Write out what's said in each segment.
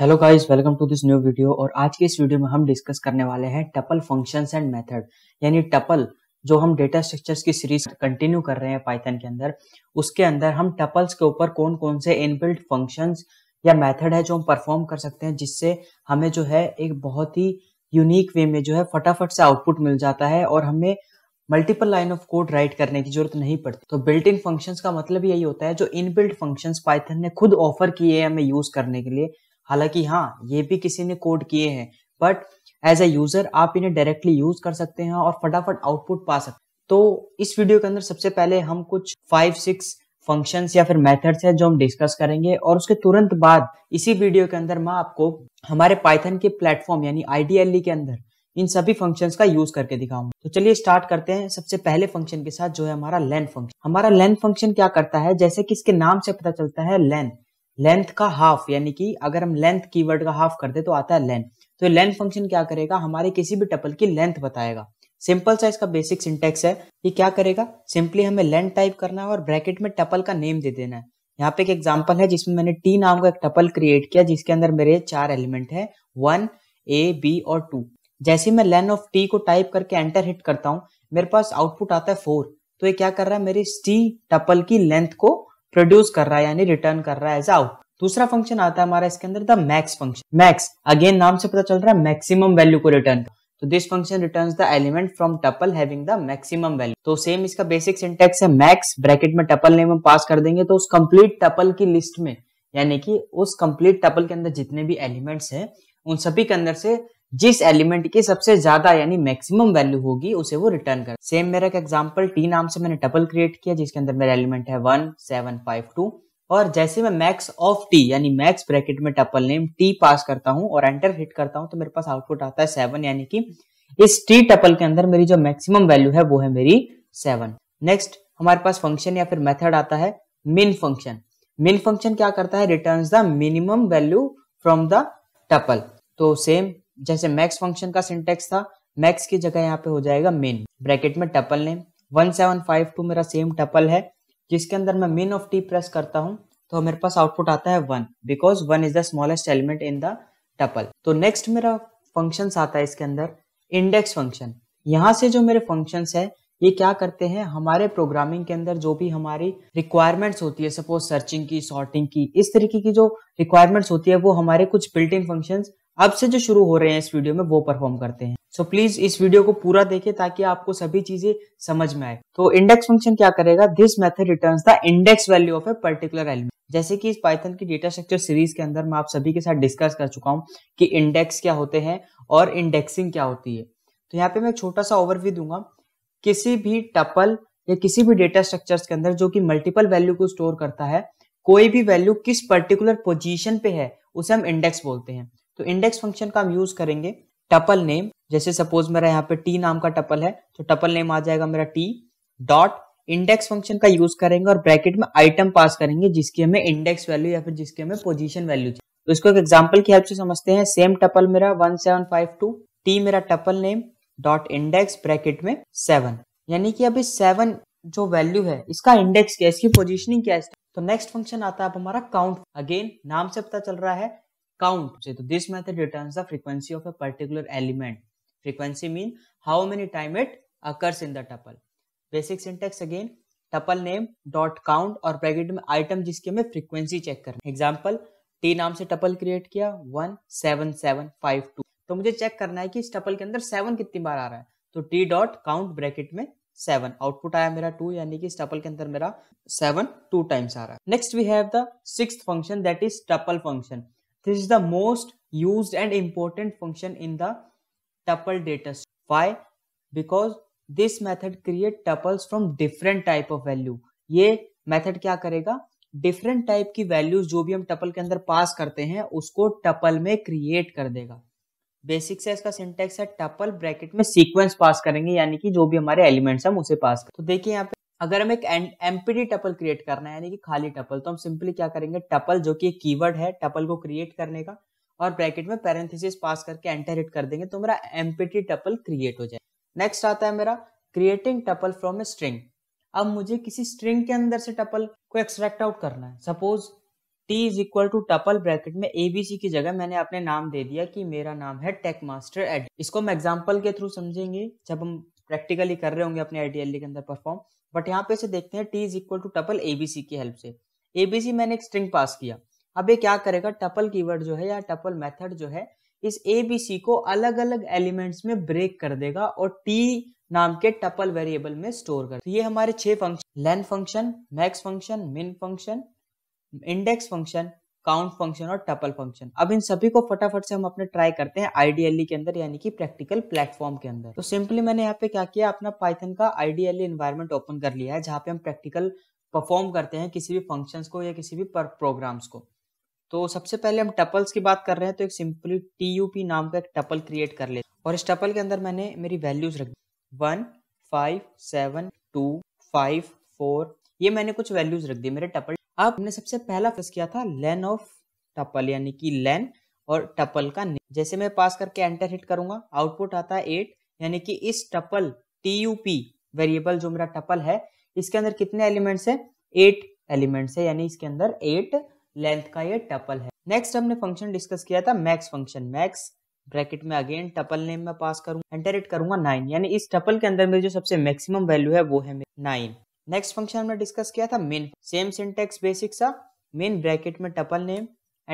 Hello guys welcome to this new video और आज के इस वीडियो में हम डिस्कस करने वाले हैं टपल फंक्शंस एंड मेथड यानी टपल जो हम डेटा स्ट्रक्चर्स की सीरीज कंटिन्यू कर रहे हैं पाइथन के अंदर उसके अंदर हम टपल्स के ऊपर कौन कौन से इनबिल्ट फंक्शंस या मेथड है जो हम परफॉर्म कर सकते हैं जिससे हमें जो है एक बहुत ही यूनिक वे में जो है फटाफट से आउटपुट मिल जाता है और हमें multiple line of code write करने की जरूरत नहीं पड़ती तो बिल्ट इन फंक्शंस का मतलब यही होता है जो इनबिल्ट फंक्शंस पाइथन ने खुद ऑफर किए हैं हमें यूज करने के लिए हालांकि हाँ ये भी किसी ने कोड किए हैं बट एज ए यूजर आप इन्हें डायरेक्टली यूज कर सकते हैं और फटाफट आउटपुट पा सकते तो इस वीडियो के अंदर सबसे पहले हम कुछ फाइव सिक्स फंक्शन या फिर मेथड्स है जो हम डिस्कस करेंगे और उसके तुरंत बाद इसी वीडियो के अंदर मैं आपको हमारे पाइथन के प्लेटफॉर्म यानी आईडीएलई के अंदर इन सभी फंक्शंस का यूज करके दिखाऊंगा तो चलिए स्टार्ट करते हैं सबसे पहले फंक्शन के साथ जो है हमारा लेन फंक्शन हमारा लेन फंक्शन क्या करता है जैसे कि इसके नाम से पता चलता है लेन लेंथ का हाफ यानी कि अगर हम लेंथ कीवर्ड का हाफ करते तो आता है लेंथ तो लेंथ फंक्शन क्या करेगा हमारे किसी भी टपल की लेंथ बताएगा सिंपल सा इसका बेसिक सिंटेक्स है ये क्या करेगा सिंपली हमें लेंथ टाइप करना है और ब्रैकेट में टपल का नेम दे देना है यहाँ पे एक एग्जाम्पल है जिसमें मैंने टी नाम का एक टपल क्रिएट किया जिसके अंदर मेरे चार एलिमेंट है वन ए बी और टू जैसे मैं लेन ऑफ टी को टाइप करके एंटर हिट करता हूँ मेरे पास आउटपुट आता है फोर तो ये क्या कर रहा है मेरे टी टपल की लेंथ को प्रोड्यूस कर रहा है यानी रिटर्न कर रहा है एज आउट दूसरा फंक्शन आता है हमारा इसके अंदर the max function max again नाम से पता चल रहा है मैक्सिमम वैल्यू को रिटर्न तो this function returns the element from tuple having the maximum value तो सेम इसका बेसिक सिंटेक्स है मैक्स ब्रैकेट में टपल नेम हम पास कर देंगे तो उस कंप्लीट टपल की लिस्ट में यानी कि उस कंप्लीट टपल के अंदर जितने भी एलिमेंट्स हैं उन सभी के अंदर से जिस एलिमेंट की सबसे ज्यादा यानी मैक्सिमम वैल्यू होगी उसे वो रिटर्न कर सेम मेरा एक एग्जांपल टी नाम से मैंने टपल क्रिएट किया जिसके अंदर मेरा एलिमेंट है वन सेवन फाइव टू और जैसे मैं मैक्स ऑफ टी यानी मैक्स ब्रैकेट में टपल नेम टी पास करता हूं और एंटर हिट करता हूं तो मेरे पास आउटपुट आता है सेवन यानी कि इस टी टपल के अंदर मेरी जो मैक्सिमम वैल्यू है वो है मेरी सेवन नेक्स्ट हमारे पास फंक्शन या फिर मेथड आता है मिन फंक्शन मिन फंक्शन क्या करता है return the minimum value from the tuple तो सेम जैसे मैक्स फंक्शन का सिंटेक्स था मैक्स की जगह यहाँ पे हो जाएगा मिन ब्रैकेट में tuple name one seven five two मेरा सेम टपल है जिसके अंदर मैं मिन ऑफ टी प्रेस करता हूँ तो मेरे पास आउटपुट आता है one because one is the smallest element in the tuple तो नेक्स्ट मेरा फंक्शन आता है इसके अंदर इंडेक्स फंक्शन यहाँ से जो मेरे फंक्शन है ये क्या करते हैं हमारे प्रोग्रामिंग के अंदर जो भी हमारी रिक्वायरमेंट्स होती है सपोज सर्चिंग की सॉर्टिंग की इस तरीके की जो रिक्वायरमेंट्स होती है वो हमारे कुछ बिल्ट इन फंक्शंस अब से जो शुरू हो रहे हैं इस वीडियो में वो परफॉर्म करते हैं सो so प्लीज इस वीडियो को पूरा देखें ताकि आपको सभी चीजें समझ में आए तो इंडेक्स फंक्शन क्या करेगा this method returns the index value of a particular element जैसे कि इस पाइथन की डेटा स्ट्रक्चर सीरीज के अंदर मैं आप सभी के साथ डिस्कस कर चुका हूँ कि इंडेक्स क्या होते हैं और इंडेक्सिंग क्या होती है तो यहाँ पे मैं छोटा सा ओवरव्यू दूंगा किसी भी टपल या किसी भी डेटा स्ट्रक्चर के अंदर जो कि मल्टीपल वैल्यू को स्टोर करता है कोई भी वैल्यू किस पर्टिकुलर पोजीशन पे है उसे हम इंडेक्स बोलते हैं तो इंडेक्स फंक्शन का हम यूज करेंगे टपल नेम जैसे सपोज मेरा यहाँ पे टी नाम का टपल है तो टपल नेम आ जाएगा मेरा टी डॉट इंडेक्स फंक्शन का यूज करेंगे और ब्रैकेट में आइटम पास करेंगे जिसकी हमें इंडेक्स वैल्यू या फिर जिसकी हमें पोजिशन वैल्यू चाहिए तो इसको एक एग्जाम्पल की हेल्प से समझते हैं सेम टपल मेरा one seven five two T मेरा tuple name dot index bracket में सेवन यानी कि अभी सेवन जो वैल्यू है इसका इंडेक्स क्या है इसकी पोजिशनिंग क्या है तो नेक्स्ट फंक्शन आता है अब हमारा काउंट अगेन नाम से पता चल रहा है काउंट से तो this method returns the frequency of a particular element frequency mean how many time it occurs in the tuple basic syntax again tuple name dot count और ब्रैकेट में आइटम जिसके में फ्रीक्वेंसी चेक करना example T नाम से tuple create किया 17752 तो मुझे चेक करना है कि इस टपल के अंदर 7 कितनी बार आ रहा है तो टी डॉट काउंट ब्रैकेट में सेवन आउटपुट आया मेरा टू यानी कि इस टपल के अंदर मेरा सेवन टू टाइम्स आ रहा है next we have the six function that is tuple function This is the most used and important function in the tuple data. Why? Because this method create tuples from different type of value. ye method kya karega different type ki values jo bhi hum tuple ke andar pass karte hain usko tuple mein create kar dega basic से इसका syntax है tuple bracket में sequence pass करेंगे यानी कि जो भी हमारे एलिमेंट्स हम उसे पास कर तो देखिए यहाँ पे अगर हम एक एम्पिटी टपल क्रिएट करना है यानी कि खाली टपल तो हम सिंपली क्या करेंगे टपल जो कि एक कीवर्ड है टपल को क्रिएट करने का और ब्रैकेट में पैरेंथेसिस पास करके एंटर हिट कर देंगे तो मेरा एम्पिटी टपल क्रिएट हो जाए नेक्स्ट आता है मेरा creating tuple from a string अब मुझे किसी स्ट्रिंग के अंदर से टपल को एक्सट्रैक्ट आउट करना है suppose T is equal to tuple bracket में एबीसी की जगह मैंने अपने नाम दे दिया कि मेरा नाम है टेक मास्टर एड इसको हम एग्जाम्पल के थ्रू समझेंगे जब हम प्रैक्टिकली कर रहे होंगे अपने आई e के अंदर परफॉर्म बट यहाँ पे इसे देखते हैं T is equal to tuple ABC की हेल्प से एबीसी मैंने एक स्ट्रिंग पास किया अब ये क्या करेगा टपल कीवर्ड जो है या टपल मेथड जो है इस एबीसी को अलग अलग एलिमेंट्स में ब्रेक कर देगा और टी नाम के टपल वेरिएबल में स्टोर कर तो ये हमारे छह function length function max function min function index function count function और टपल फंक्शन अब इन सभी को फटाफट से हम अपने ट्राई करते हैं आईडीएलई के अंदर यानी कि प्रैक्टिकल प्लेटफॉर्म के अंदर तो सिंपली मैंने यहाँ पे क्या किया अपना पाइथन का आईडीएलई इन्वायरमेंट ओपन कर लिया है जहाँ पे हम प्रैक्टिकल परफॉर्म करते हैं किसी भी फंक्शन को या किसी भी प्रोग्राम्स को तो सबसे पहले हम टपल्स की बात कर रहे हैं तो एक सिंपली टी नाम का एक टपल क्रिएट कर ले और इस टपल के अंदर मैंने मेरी वैल्यूज रख दी one five seven two five four ये मैंने कुछ वैल्यूज रख दी मेरे टपल अब हमने सबसे पहला प्रश्न किया था लेन ऑफ टपल यानी कि लेन और टपल का नेम जैसे मैं पास करके एंटर हिट करूंगा आउटपुट आता है एट यानी कि इस tuple T U P variable जो मेरा टपल है इसके अंदर कितने एलिमेंट्स है एट एलिमेंट्स है यानी इसके अंदर एट लेंथ का ये टपल है नेक्स्ट हमने फंक्शन डिस्कस किया था मैक्स फंक्शन मैक्स ब्रैकेट में अगेन टपल नेम में पास करूंगा एंटर इट करूंगा नाइन यानी इस टपल के अंदर मेरी जो सबसे मैक्सिमम वैल्यू है वो है नाइन नेक्स्ट फंक्शन हमने डिस्कस किया था मेन सेम सिंटेक्स बेसिक सा मेन ब्रैकेट में टपल नेम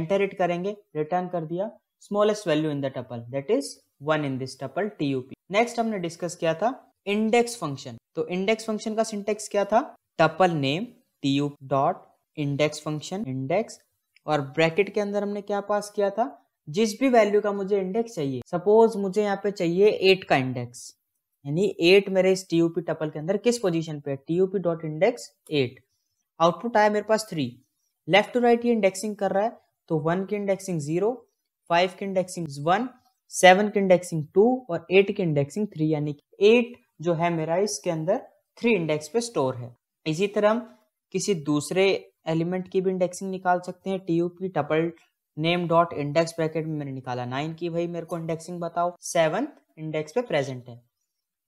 एंटर इट करेंगे रिटर्न कर दिया smallest value in the tuple that is one in this tuple TUP next हमने डिस्कस किया था इंडेक्स फंक्शन तो इंडेक्स फंक्शन का सिंटेक्स क्या था tuple name TU dot index function index और ब्रैकेट के अंदर हमने क्या पास किया था जिस भी वैल्यू का मुझे इंडेक्स चाहिए सपोज मुझे यहाँ पे चाहिए एट का इंडेक्स यानी एट मेरे इस टीयूपी टपल के अंदर किस पोजीशन पे TUP dot index eight output आया मेरे पास थ्री लेफ्ट टू राइट ये इंडेक्सिंग कर रहा है तो वन की इंडेक्सिंग जीरो फाइव की इंडेक्सिंग वन सेवन की इंडेक्सिंग टू और एट की इंडेक्सिंग थ्री यानी कि एट जो है मेरा इसके अंदर थ्री इंडेक्स पे स्टोर है इसी तरह हम किसी दूसरे एलिमेंट की भी इंडेक्सिंग निकाल सकते हैं TUP tuple name dot index bracket में मैंने निकाला नाइन की भाई मेरे को इंडेक्सिंग बताओ सेवन इंडेक्स पे प्रेजेंट है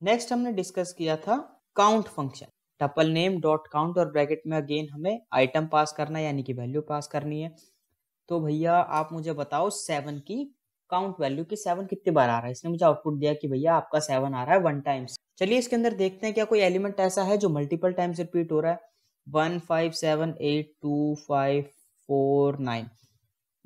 नेक्स्ट हमने डिस्कस किया था count function tuple name dot count और ब्रैकेट में अगेन हमें आइटम पास करना है यानी कि वैल्यू पास करनी है तो भैया आप मुझे बताओ सेवन की काउंट वैल्यू की सेवन कितनी बार आ रहा है इसने मुझे आउटपुट दिया कि भैया आपका सेवन आ रहा है वन टाइम्स चलिए इसके अंदर देखते हैं क्या कोई एलिमेंट ऐसा है जो मल्टीपल टाइम्स रिपीट हो रहा है one five seven eight two five four nine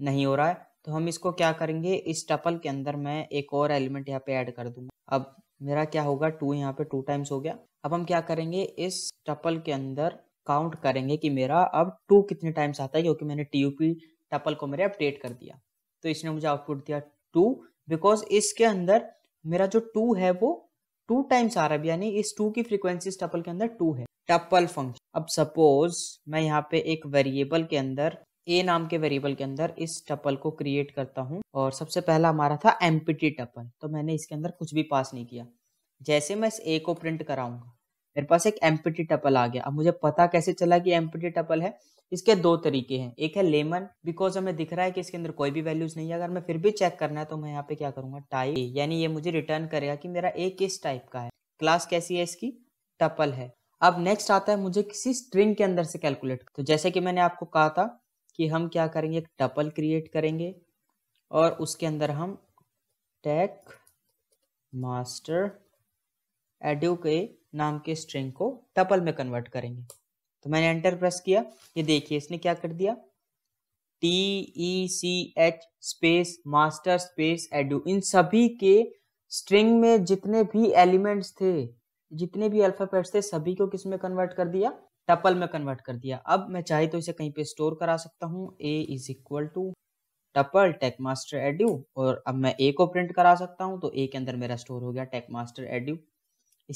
नहीं हो रहा है तो हम इसको क्या करेंगे इस टपल के अंदर मैं एक और एलिमेंट यहाँ पे ऐड कर दूंगा अब मेरा क्या होगा टू यहाँ पे टू टाइम्स हो गया अब हम क्या करेंगे इस टपल के अंदर काउंट करेंगे कि मेरा अब टू कितने टाइम्स आता है क्योंकि मैंने टी यू पी टपल को मेरे अपडेट कर दिया तो इसने मुझे आउटपुट दिया टू बिकॉज इसके अंदर मेरा जो टू है वो टू टाइम्स आ रहा है यानी इस टू की फ्रिक्वेंसी टपल के अंदर टू है टपल फंक्शन अब सपोज मैं यहाँ पे एक वेरिएबल के अंदर ए नाम के वेरिएबल के अंदर इस टपल को क्रिएट करता हूँ और सबसे पहला हमारा था एम्पिटी टपल तो मैंने इसके अंदर कुछ भी पास नहीं किया जैसे मैं इस ए को प्रिंट कराऊंगा मेरे पास एक एम्पिटी टपल आ गया अब मुझे पता कैसे चला कि टी टपल है इसके दो तरीके हैं एक है लेमन बिकॉज हमें दिख रहा है कि इसके अंदर कोई भी वैल्यूज नहीं है अगर मैं फिर भी चेक करना है तो मैं यहाँ पे क्या करूंगा टाइप यानी ये मुझे रिटर्न करेगा कि मेरा ए किस टाइप का है क्लास कैसी है इसकी टपल है अब नेक्स्ट आता है मुझे किसी स्ट्रिंग के अंदर से कैलकुलेट तो जैसे कि मैंने आपको कहा था कि हम क्या करेंगे एक टपल क्रिएट करेंगे और उसके अंदर हम टैक मास्टर एड्यू के नाम के स्ट्रिंग को टपल में कन्वर्ट करेंगे तो मैंने एंटर प्रेस किया ये देखिए इसने क्या कर दिया T E C H space master space edu इन सभी के स्ट्रिंग में जितने भी एलिमेंट्स थे जितने भी अल्फाबेट्स थे सभी को किस में कन्वर्ट कर दिया टपल में कन्वर्ट कर दिया अब मैं चाहे तो इसे कहीं पे स्टोर करा सकता हूँ A is equal to tuple tech master edu और अब मैं ए को प्रिंट करा सकता हूँ तो ए के अंदर मेरा स्टोर हो गया टेक मास्टर एड्यू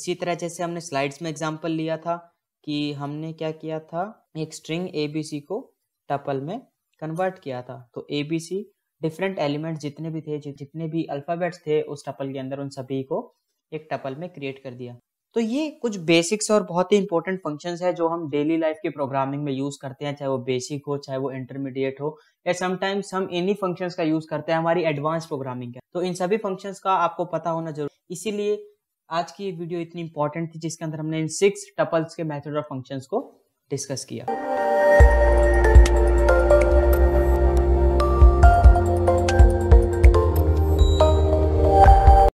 इसी तरह जैसे हमने स्लाइड्स में एग्जाम्पल लिया था कि हमने क्या किया था एक स्ट्रिंग ए बी सी को टपल में कन्वर्ट किया था तो A B C different element जितने भी थे जितने भी अल्फ़ाबेट्स थे उस टपल के अंदर उन सभी को एक टपल में क्रिएट कर दिया तो ये कुछ बेसिक्स और बहुत ही इंपॉर्टेंट फंक्शंस है जो हम डेली लाइफ के प्रोग्रामिंग में यूज करते हैं चाहे वो बेसिक हो चाहे वो इंटरमीडिएट हो या समटाइम्स हम इन्हीं फंक्शंस का यूज करते हैं हमारी एडवांस प्रोग्रामिंग का तो इन सभी फंक्शंस का आपको पता होना जरूरी इसीलिए आज की वीडियो इतनी इंपॉर्टेंट थी जिसके अंदर हमने इन सिक्स टपल्स के मेथड और फंक्शंस को डिस्कस किया